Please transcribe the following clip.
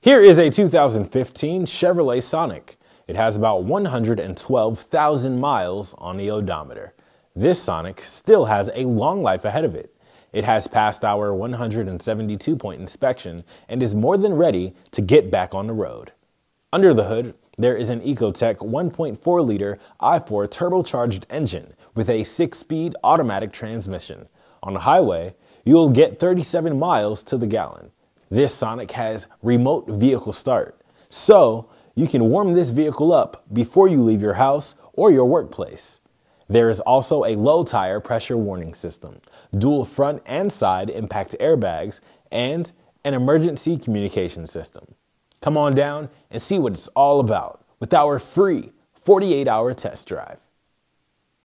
Here is a 2015 Chevrolet Sonic. It has about 112,000 miles on the odometer. This Sonic still has a long life ahead of it. It has passed our 172 point inspection and is more than ready to get back on the road. Under the hood, there is an Ecotec 1.4 liter i4 turbocharged engine with a 6 speed automatic transmission. On the highway, you'll get 37 miles to the gallon. This Sonic has remote vehicle start. So you can warm this vehicle up before you leave your house or your workplace. There is also a low tire pressure warning system, dual front and side impact airbags, and an emergency communication system. Come on down and see what it's all about with our free 48 hour test drive.